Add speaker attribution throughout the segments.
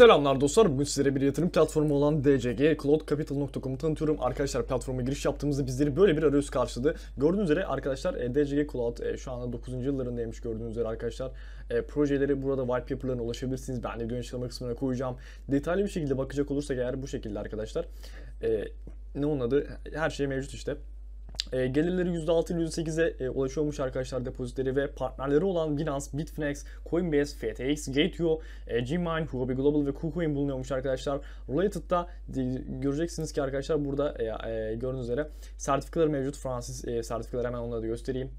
Speaker 1: Selamlar dostlar. Bugün sizlere bir yatırım platformu olan DCG cloudcapital.com'u tanıtıyorum. Arkadaşlar platforma giriş yaptığımızda bizleri böyle bir arayüz karşıladı. Gördüğünüz üzere arkadaşlar e, DCG Cloud e, şu anda 9. yıllarındaymış gördüğünüz üzere arkadaşlar. E, projeleri burada white paper'larına ulaşabilirsiniz. Ben de video açıklama kısmına koyacağım. Detaylı bir şekilde bakacak olursak eğer bu şekilde arkadaşlar. Ne onun adı? Her şey mevcut işte. E, gelirleri %6 ile %8'e e, ulaşıyormuş arkadaşlar depozitleri ve partnerleri olan Binance, Bitfinex, Coinbase, FTX, Gateo, e, Gmine, Huobi Global ve KuCoin bulunuyormuş arkadaşlar. Related'da e, göreceksiniz ki arkadaşlar burada e, e, gördüğünüz üzere sertifikaları mevcut. Fransız e, sertifikaları hemen onları da göstereyim.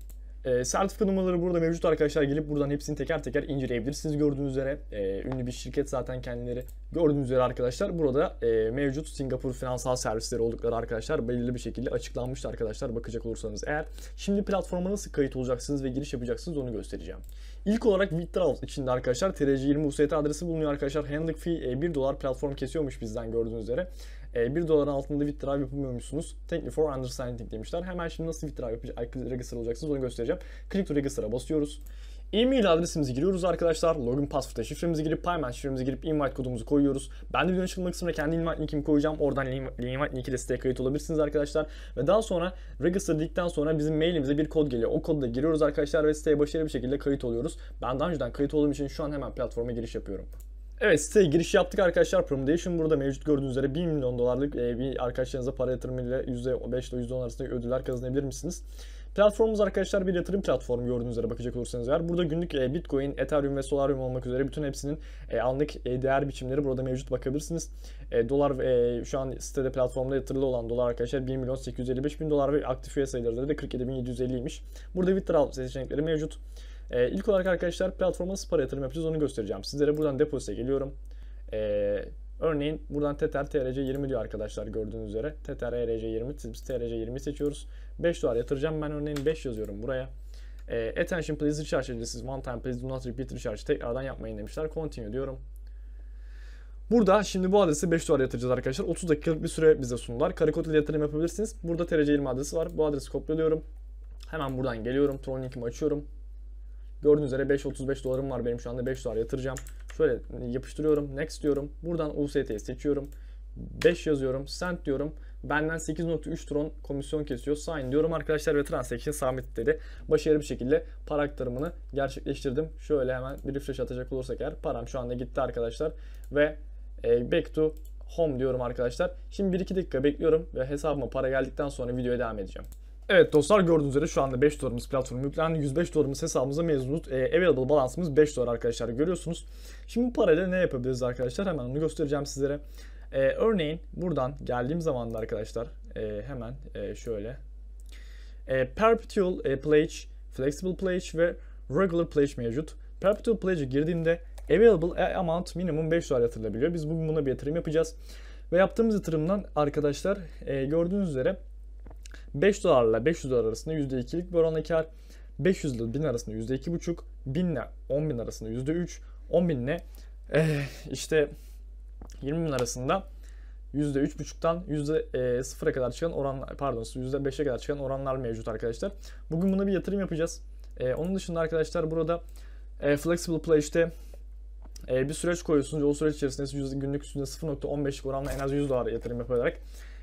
Speaker 1: E, ee, sertifika numaraları burada mevcut arkadaşlar. Gelip buradan hepsini teker teker inceleyebilirsiniz gördüğünüz üzere. E, ünlü bir şirket zaten kendileri. Gördüğünüz üzere arkadaşlar burada e, mevcut Singapur finansal servisleri oldukları arkadaşlar belirli bir şekilde açıklanmıştı arkadaşlar bakacak olursanız eğer. Şimdi platforma nasıl kayıt olacaksınız ve giriş yapacaksınız onu göstereceğim. İlk olarak Withdraw içinde arkadaşlar TRC20 UST adresi bulunuyor arkadaşlar. Handling fee 1 e, dolar platform kesiyormuş bizden gördüğünüz üzere. 1 e, doların altında withdraw yapamıyormuşsunuz. Thank you for understanding demişler. Hemen şimdi nasıl withdraw yapacağız? register olacaksınız onu göstereceğim. Click to register'a basıyoruz. E-mail adresimizi giriyoruz arkadaşlar. Login password, şifremizi girip Payment şifremizi girip invite kodumuzu koyuyoruz. Ben de videonun açıklama kısmına kendi invite linkimi koyacağım. Oradan invite linkiyle siteye kayıt olabilirsiniz arkadaşlar. Ve daha sonra register'dikten sonra bizim mailimize bir kod geliyor. O kodu da giriyoruz arkadaşlar ve siteye başarılı bir şekilde kayıt oluyoruz. Ben daha önceden kayıt olduğum için şu an hemen platforma giriş yapıyorum. Evet siteye giriş yaptık arkadaşlar. Promotion burada mevcut gördüğünüz üzere 1 milyon dolarlık e, bir arkadaşlarınıza para yatırımıyla %5 ile %10 arasında ödüller kazanabilir misiniz? Platformumuz arkadaşlar bir yatırım platformu gördüğünüz üzere bakacak olursanız eğer. Burada günlük e, Bitcoin, Ethereum ve Solarium olmak üzere bütün hepsinin e, anlık değer biçimleri burada mevcut bakabilirsiniz. dolar şu an sitede platformda yatırılı olan dolar arkadaşlar 1 milyon 855 bin dolar ve aktif üye sayıları da 47.750 imiş. Burada withdrawal seçenekleri mevcut. E, ilk olarak arkadaşlar platforma nasıl para yatırım yapacağız onu göstereceğim. Sizlere buradan depozite geliyorum. E, örneğin buradan Tether TRC 20 diyor arkadaşlar gördüğünüz üzere. Tether ERC 20, TRC 20 seçiyoruz. 5 dolar yatıracağım. Ben örneğin 5 yazıyorum buraya. E, attention please recharge edeceğiz. One time please do not repeat recharge. Tekrardan yapmayın demişler. Continue diyorum. Burada şimdi bu adresi 5 dolar yatıracağız arkadaşlar. 30 dakikalık bir süre bize sundular. ile yatırım yapabilirsiniz. Burada TRC 20 adresi var. Bu adresi kopyalıyorum. Hemen buradan geliyorum. Tron linkimi açıyorum. Gördüğünüz üzere 5.35 dolarım var benim şu anda 5 dolar yatıracağım. Şöyle hani, yapıştırıyorum. Next diyorum. Buradan UST'yi seçiyorum. 5 yazıyorum. Send diyorum. Benden 8.3 tron komisyon kesiyor. Sign diyorum arkadaşlar ve transaction submit dedi. Başarılı bir şekilde para aktarımını gerçekleştirdim. Şöyle hemen bir refresh atacak olursak eğer param şu anda gitti arkadaşlar. Ve e, back to home diyorum arkadaşlar. Şimdi 1-2 dakika bekliyorum ve hesabıma para geldikten sonra videoya devam edeceğim. Evet dostlar gördüğünüz üzere şu anda 5 dolarımız platform yüklendi. 105 dolarımız hesabımıza mevcut E, ee, available balansımız 5 dolar arkadaşlar görüyorsunuz. Şimdi bu parayla ne yapabiliriz arkadaşlar hemen onu göstereceğim sizlere. E, örneğin buradan geldiğim zaman da arkadaşlar e, hemen e, şöyle. E, perpetual e, pledge, flexible pledge ve regular pledge mevcut. Perpetual pledge'e girdiğimde available e, amount minimum 5 dolar yatırılabiliyor. Biz bugün buna bir yatırım yapacağız. Ve yaptığımız yatırımdan arkadaşlar e, gördüğünüz üzere 5 dolarla 500 dolar arasında %2'lik bir oranla kar. 500 ile 1000 arasında %2,5. 1000 ile 10 bin arasında %3. 10 bin ile e, işte 20 bin arasında %3,5'tan eh, %0'a eh, kadar çıkan oranlar pardon %5'e kadar çıkan oranlar mevcut arkadaşlar. Bugün buna bir yatırım yapacağız. E, onun dışında arkadaşlar burada e, Flexible Play işte e, bir süreç koyuyorsunuz. O süreç içerisinde günlük üstünde 0.15'lik oranla en az 100 dolar yatırım yaparak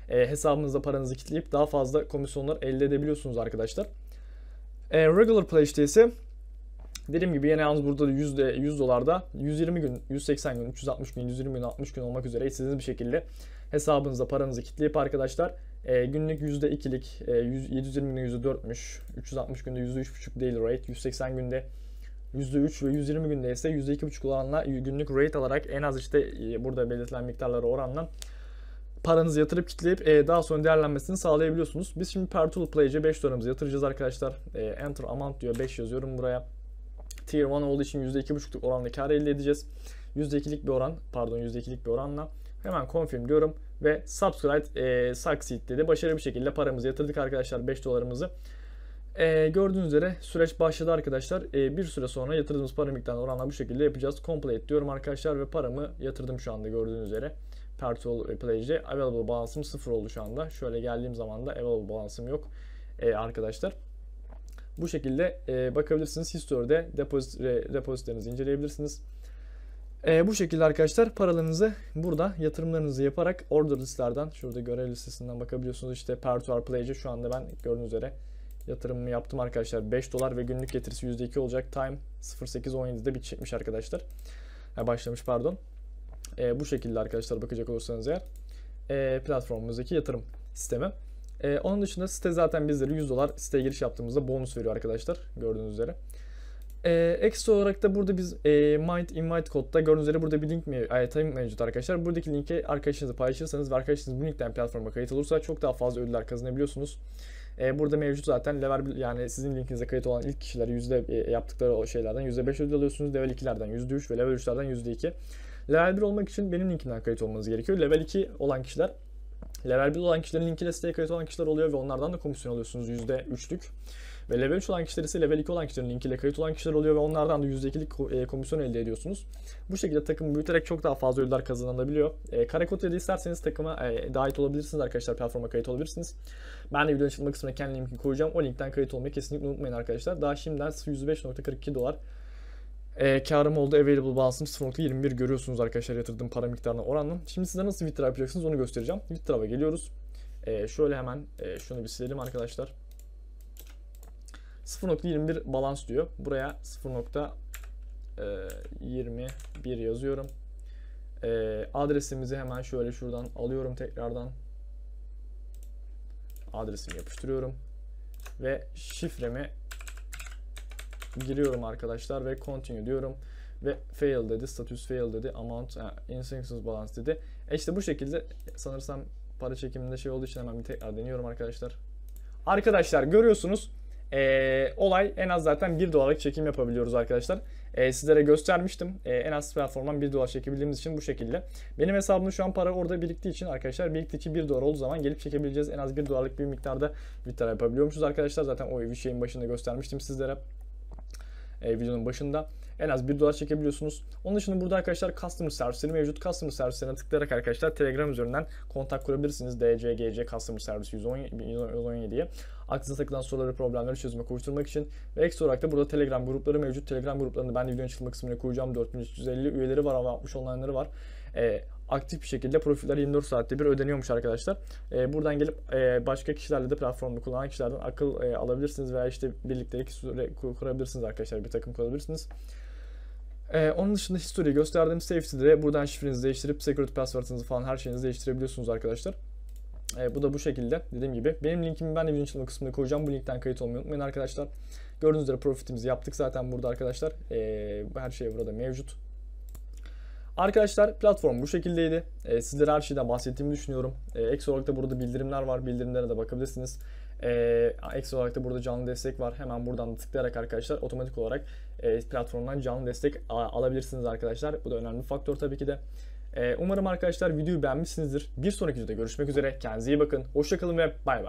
Speaker 1: e, hesabınıza paranızı kilitleyip daha fazla komisyonlar elde edebiliyorsunuz arkadaşlar. E, regular Pledge'de ise dediğim gibi yine yalnız burada %100, 100 dolarda 120 gün, 180 gün, 360 gün, 120 gün, 60 gün olmak üzere sizin bir şekilde hesabınızda paranızı kilitleyip arkadaşlar e, günlük %2'lik, e, 100, 720 günde %4'müş, 360 günde %3.5 değil rate, 180 günde %3 ve 120 günde ise %2.5 oranla günlük rate alarak en az işte e, burada belirtilen miktarları oranla paranızı yatırıp kitleyip e, daha sonra değerlenmesini sağlayabiliyorsunuz. Biz şimdi Pertool Playc'e 5 dolarımızı yatıracağız arkadaşlar. E, enter amount diyor 5 yazıyorum buraya. Tier 1 olduğu için %2.5'luk oranla kar elde edeceğiz. %2'lik bir oran pardon %2'lik bir oranla hemen confirm diyorum ve subscribe e, succeed dedi. Başarılı bir şekilde paramızı yatırdık arkadaşlar 5 dolarımızı. E, gördüğünüz üzere süreç başladı arkadaşlar. E, bir süre sonra yatırdığımız para miktarını oranla bu şekilde yapacağız. Complete diyorum arkadaşlar ve paramı yatırdım şu anda gördüğünüz üzere per tool plage'de available balansım sıfır oldu şu anda. Şöyle geldiğim zaman da available balansım yok e, arkadaşlar. Bu şekilde e, bakabilirsiniz. History'de depozit, e, depozitlerinizi inceleyebilirsiniz. E, bu şekilde arkadaşlar paralarınızı burada yatırımlarınızı yaparak order listlerden şurada görev listesinden bakabiliyorsunuz. İşte Pertuar Play'ce şu anda ben gördüğünüz üzere yatırımımı yaptım arkadaşlar. 5 dolar ve günlük getirisi %2 olacak. Time 08.17'de bitecekmiş arkadaşlar. Ha, başlamış pardon. E, bu şekilde arkadaşlar bakacak olursanız eğer e, platformumuzdaki yatırım sistemi. E, onun dışında site zaten bizlere 100 dolar siteye giriş yaptığımızda bonus veriyor arkadaşlar gördüğünüz üzere. E, ekstra olarak da burada biz e, Mind Invite kodda gördüğünüz üzere burada bir link mevcut arkadaşlar. Buradaki linki arkadaşınızla paylaşırsanız ve arkadaşınız bu linkten platforma kayıt olursa çok daha fazla ödüller kazanabiliyorsunuz. E, burada mevcut zaten level yani sizin linkinize kayıt olan ilk kişiler yüzde e, yaptıkları o şeylerden %5 ödül alıyorsunuz. Level 2'lerden üç ve level 3'lerden iki Level 1 olmak için benim linkimden kayıt olmanız gerekiyor. Level 2 olan kişiler Level 1 olan kişilerin linkiyle siteye kayıt olan kişiler oluyor ve onlardan da komisyon alıyorsunuz yüzde üçlük ve level 3 olan kişiler ise level 2 olan kişilerin linkiyle kayıt olan kişiler oluyor ve onlardan da %2'lik e, komisyon elde ediyorsunuz. Bu şekilde takım büyüterek çok daha fazla ödüller kazanılabiliyor. E, da isterseniz takıma e, dahil olabilirsiniz arkadaşlar. Platforma kayıt olabilirsiniz. Ben de videonun açıklama kısmına kendi linkini koyacağım. O linkten kayıt olmayı kesinlikle unutmayın arkadaşlar. Daha şimdiden 105.42 dolar e, karım oldu. Available balance'ım 0.21 görüyorsunuz arkadaşlar yatırdığım para miktarına oranla. Şimdi size nasıl withdraw yapacaksınız onu göstereceğim. Withdraw'a geliyoruz. E, şöyle hemen e, şunu bir silelim arkadaşlar. 0.21 balans diyor. Buraya 0.21 e, yazıyorum. E, adresimizi hemen şöyle şuradan alıyorum tekrardan. Adresimi yapıştırıyorum. Ve şifremi giriyorum arkadaşlar ve continue diyorum. Ve fail dedi, status fail dedi, amount, yani instances balance dedi. E işte bu şekilde sanırsam para çekiminde şey olduğu için hemen bir tekrar deniyorum arkadaşlar. Arkadaşlar görüyorsunuz e, olay en az zaten 1 dolarlık çekim yapabiliyoruz arkadaşlar. E, sizlere göstermiştim. E, en az platformdan 1 dolar çekebildiğimiz için bu şekilde. Benim hesabımda şu an para orada biriktiği için arkadaşlar biriktiği için 1 dolar olduğu zaman gelip çekebileceğiz. En az 1 dolarlık bir miktarda Vitra yapabiliyormuşuz arkadaşlar. Zaten o şeyin başında göstermiştim sizlere e, videonun başında. En az 1 dolar çekebiliyorsunuz. Onun dışında burada arkadaşlar customer servisleri mevcut. Customer servislerine tıklayarak arkadaşlar Telegram üzerinden kontak kurabilirsiniz. DCGC Customer Service 117'ye. Aklınıza takılan soruları, problemleri çözmek, oluşturmak için ve ekstra olarak da burada Telegram grupları mevcut. Telegram gruplarını ben de videonun açılma kısmına koyacağım. 4350 üyeleri var ama 60 online'ları var. E, aktif bir şekilde profiller 24 saatte bir ödeniyormuş arkadaşlar. E, buradan gelip e, başka kişilerle de platformu kullanan kişilerden akıl e, alabilirsiniz veya işte birliktelik süre kurabilirsiniz arkadaşlar. Bir takım kurabilirsiniz. Ee, onun dışında history'yi gösterdiğim de buradan şifrenizi değiştirip security password'ınızı falan her şeyinizi değiştirebiliyorsunuz arkadaşlar. Ee, bu da bu şekilde dediğim gibi. Benim linkimi ben de videonun açıklama kısmına koyacağım. Bu linkten kayıt olmayı unutmayın arkadaşlar. Gördüğünüz üzere profitimizi yaptık zaten burada arkadaşlar. Ee, her şey burada mevcut. Arkadaşlar platform bu şekildeydi. E, sizlere her şeyden bahsettiğimi düşünüyorum. E, ee, ek olarak da burada bildirimler var. Bildirimlere de bakabilirsiniz. E, ee, ek olarak da burada canlı destek var. Hemen buradan tıklayarak arkadaşlar otomatik olarak e, platformdan canlı destek alabilirsiniz arkadaşlar. Bu da önemli bir faktör tabii ki de. E, umarım arkadaşlar videoyu beğenmişsinizdir. Bir sonraki videoda görüşmek üzere. Kendinize iyi bakın. Hoşçakalın ve bay bay.